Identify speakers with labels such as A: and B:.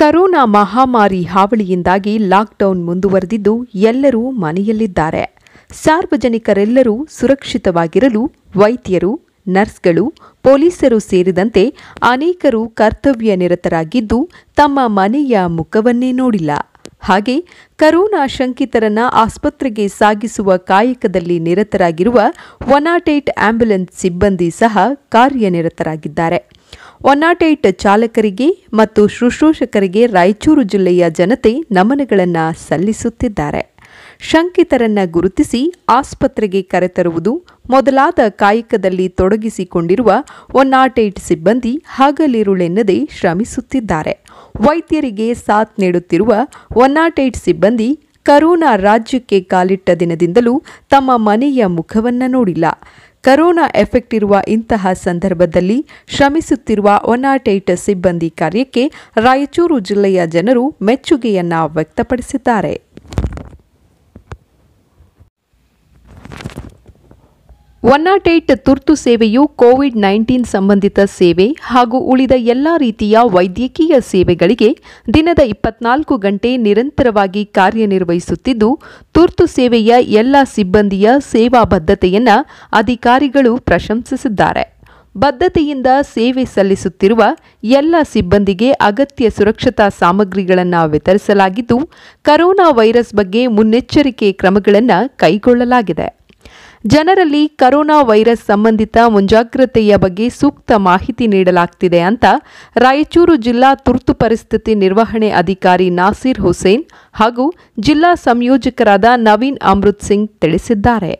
A: corona ಮಹಾಮಾರಿ ಹಾವಳಿಯಿಂದಾಗಿ lockdown ಮುಂದುವರೆದಿದ್ದು ಎಲ್ಲರೂ ಮನೆಯಲ್ಲಿದ್ದಾರೆ ಸಾರ್ವಜನಿಕರೆಲ್ಲರೂ ಸುರಕ್ಷಿತವಾಗಿರಲು ವೈದ್ಯರು ನರ್ಸ್ಗಳು ಪೊಲೀಸರು ಸೇರಿದಂತೆ ಅನೇಕರು ಕರ್ತವ್ಯ ನಿರತರಾಗಿದ್ದು ತಮ್ಮ ಮನೆಯ ಮುಖವನ್ನೇ ನೋಡಿಲ್ಲ ಹಾಗೆ ಕರೋನಾ ಶಂಕಿತರನ್ನ ಆಸ್ಪತ್ರೆಗೆ ಸಾಗಿಸುವ ಕಾಯಕದಲ್ಲಿ ನಿರತರಾಗಿರುವ ಏಟ್ ಆಂಬ್ಯುಲೆನ್ಸ್ ಸಿಬ್ಬಂದಿ ಸಹ ಕಾರ್ಯನಿರತರಾಗಿದ್ದಾರೆ ಒನಾಟೈಟ್ ಚಾಲಕರಿಗೆ ಮತ್ತು ಶುಶ್ರೂಷಕರಿಗೆ ರಾಯಚೂರು ಜಿಲ್ಲೆಯ ಜನತೆ ನಮನಗಳನ್ನು ಸಲ್ಲಿಸುತ್ತಿದ್ದಾರೆ ಶಂಕಿತರನ್ನ ಗುರುತಿಸಿ ಆಸ್ಪತ್ರೆಗೆ ಕರೆತರುವುದು ಮೊದಲಾದ ಕಾಯಕದಲ್ಲಿ ತೊಡಗಿಸಿಕೊಂಡಿರುವ ಒನ್ ನಾಟ್ ಏಟ್ ಸಿಬ್ಬಂದಿ ಹಗಲಿರುಳೆನ್ನದೇ ಶ್ರಮಿಸುತ್ತಿದ್ದಾರೆ ವೈದ್ಯರಿಗೆ ಸಾಥ್ ನೀಡುತ್ತಿರುವ ಒನ್ ನಾಟ್ ಏಟ್ ಸಿಬ್ಬಂದಿ ಕರೋನಾ ರಾಜ್ಯಕ್ಕೆ ಕಾಲಿಟ್ಟ ದಿನದಿಂದಲೂ ತಮ್ಮ ಮನೆಯ ಮುಖವನ್ನ ನೋಡಿಲ್ಲ ಕರೋನಾ ಎಫೆಕ್ಟ್ ಇರುವ ಇಂತಹ ಸಂದರ್ಭದಲ್ಲಿ ಶ್ರಮಿಸುತ್ತಿರುವ ಒನ್ ಸಿಬ್ಬಂದಿ ಕಾರ್ಯಕ್ಕೆ ರಾಯಚೂರು ಜಿಲ್ಲೆಯ ಜನರು ಮೆಚ್ಚುಗೆಯನ್ನ ವ್ಯಕ್ತಪಡಿಸಿದ್ದಾರೆ ಒನ್ ನಾಟ್ ಏಟ್ ತುರ್ತು ಸೇವೆಯು ಕೋವಿಡ್ ನೈನ್ಟೀನ್ ಸಂಬಂಧಿತ ಸೇವೆ ಹಾಗೂ ಉಳಿದ ಎಲ್ಲ ರೀತಿಯ ವೈದ್ಯಕೀಯ ಸೇವೆಗಳಿಗೆ ದಿನದ ಇಪ್ಪತ್ನಾಲ್ಕು ಗಂಟೆ ನಿರಂತರವಾಗಿ ಕಾರ್ಯನಿರ್ವಹಿಸುತ್ತಿದ್ದು ತುರ್ತು ಸೇವೆಯ ಎಲ್ಲ ಸಿಬ್ಬಂದಿಯ ಸೇವಾ ಬದ್ಧತೆಯನ್ನು ಅಧಿಕಾರಿಗಳು ಪ್ರಶಂಸಿಸಿದ್ದಾರೆ ಬದ್ಧತೆಯಿಂದ ಸೇವೆ ಸಲ್ಲಿಸುತ್ತಿರುವ ಎಲ್ಲ ಸಿಬ್ಬಂದಿಗೆ ಅಗತ್ಯ ಸುರಕ್ಷತಾ ಸಾಮಗ್ರಿಗಳನ್ನು ವಿತರಿಸಲಾಗಿದ್ದು ಕರೋನಾ ವೈರಸ್ ಬಗ್ಗೆ ಮುನ್ನೆಚ್ಚರಿಕೆ ಕ್ರಮಗಳನ್ನು ಕೈಗೊಳ್ಳಲಾಗಿದೆ ಜನರಲ್ಲಿ ಕರೋನಾ ವೈರಸ್ ಸಂಬಂಧಿತ ಮುಂಜಾಗ್ರತೆಯ ಬಗ್ಗೆ ಸೂಕ್ತ ಮಾಹಿತಿ ನೀಡಲಾಗ್ತಿದೆ ಅಂತ ರಾಯಚೂರು ಜಿಲ್ಲಾ ತುರ್ತು ಪರಿಸ್ಥಿತಿ ನಿರ್ವಹಣೆ ಅಧಿಕಾರಿ ನಾಸೀರ್ ಹುಸೇನ್ ಹಾಗೂ ಜಿಲ್ಲಾ ಸಂಯೋಜಕರಾದ ನವೀನ್ ಅಮೃತ್ ಸಿಂಗ್ ತಿಳಿಸಿದ್ದಾರೆ